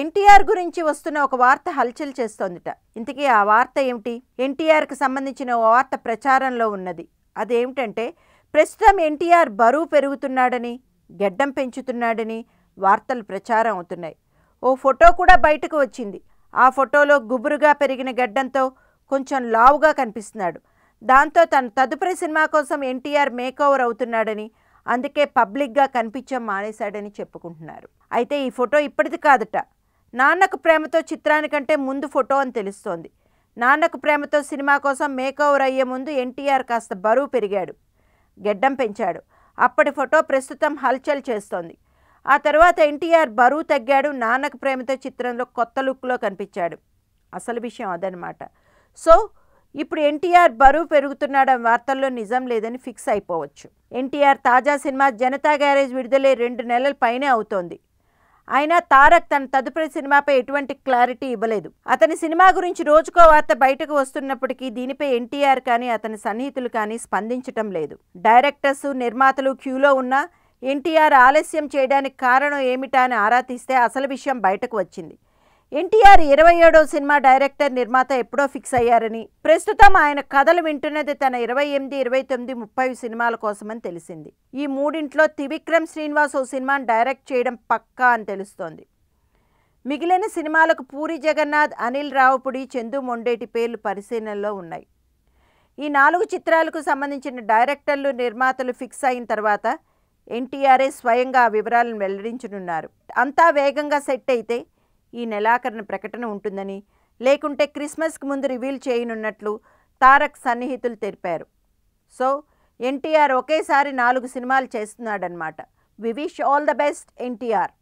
ఎన్టీఆర్ గురించి వస్తున్న ఒక వార్త హల్చల్ చేస్తోందిట ఇంతకీ ఆ వార్త ఏమిటి ఎన్టీఆర్కి సంబంధించిన ఓ వార్త ప్రచారంలో ఉన్నది అదేమిటంటే ప్రస్తుతం ఎన్టీఆర్ బరువు పెరుగుతున్నాడని గెడ్డం పెంచుతున్నాడని వార్తలు ప్రచారం అవుతున్నాయి ఓ ఫోటో కూడా బయటకు వచ్చింది ఆ ఫోటోలో గుబురుగా పెరిగిన గెడ్డంతో కొంచెం లావుగా కనిపిస్తున్నాడు దాంతో తన తదుపరి సినిమా కోసం ఎన్టీఆర్ మేకోవర్ అవుతున్నాడని అందుకే పబ్లిక్గా కనిపించడం మానేశాడని చెప్పుకుంటున్నారు అయితే ఈ ఫోటో ఇప్పటిది కాదట నాన్నకు ప్రేమతో చిత్రానికంటే ముందు ఫోటో అని తెలుస్తోంది నాన్నకు ప్రేమతో సినిమా కోసం మేకోవర్ అయ్యే ముందు ఎన్టీఆర్ కాస్త బరువు పెరిగాడు గెడ్డం పెంచాడు అప్పటి ఫోటో ప్రస్తుతం హల్చల్ చేస్తోంది ఆ తర్వాత ఎన్టీఆర్ బరువు తగ్గాడు నాన్నకు ప్రేమతో చిత్రంలో కొత్త లుక్లో కనిపించాడు అసలు విషయం అదనమాట సో ఇప్పుడు ఎన్టీఆర్ బరువు పెరుగుతున్నాడని వార్తల్లో నిజం లేదని ఫిక్స్ అయిపోవచ్చు ఎన్టీఆర్ తాజా సినిమా జనతా గ్యారేజ్ విడుదలై రెండు నెలల పైనే అవుతోంది అయినా తారక్ తన తదుపరి సినిమాపై ఎటువంటి క్లారిటీ ఇవ్వలేదు అతని సినిమా గురించి రోజుకో వార్త బయటకు వస్తున్నప్పటికీ దీనిపై ఎన్టీఆర్ కానీ అతని సన్నిహితులు కానీ స్పందించటం లేదు డైరెక్టర్స్ నిర్మాతలు క్యూలో ఉన్న ఎన్టీఆర్ ఆలస్యం చేయడానికి కారణం ఏమిటా అని ఆరా తీస్తే అసలు విషయం బయటకు వచ్చింది ఎన్టీఆర్ ఇరవై ఏడో సినిమా డైరెక్టర్ నిర్మాత ఎప్పుడో ఫిక్స్ అయ్యారని ప్రస్తుతం ఆయన కథలు వింటున్నది తన ఇరవై ఎనిమిది ఇరవై తొమ్మిది ముప్పై సినిమాల కోసమని తెలిసింది ఈ మూడింట్లో త్రివిక్రమ్ శ్రీనివాస్ ఓ సినిమాను డైరెక్ట్ చేయడం పక్కా అని తెలుస్తోంది మిగిలిన సినిమాలకు పూరి జగన్నాథ్ అనిల్ రావుపుడి చందు మొండేటి పేర్లు పరిశీలనలో ఉన్నాయి ఈ నాలుగు చిత్రాలకు సంబంధించిన డైరెక్టర్లు నిర్మాతలు ఫిక్స్ అయిన తర్వాత ఎన్టీఆర్ఏ స్వయంగా ఆ వివరాలను వెల్లడించనున్నారు అంతా వేగంగా సెట్ అయితే ఈ నెలాఖరిన ప్రకటన ఉంటుందని లేకుంటే క్రిస్మస్కి ముందు రివీల్ చేయనున్నట్లు తారక్ సన్నిహితులు తెలిపారు సో ఎన్టీఆర్ ఒకేసారి నాలుగు సినిమాలు చేస్తున్నాడనమాట we wish all the best NTR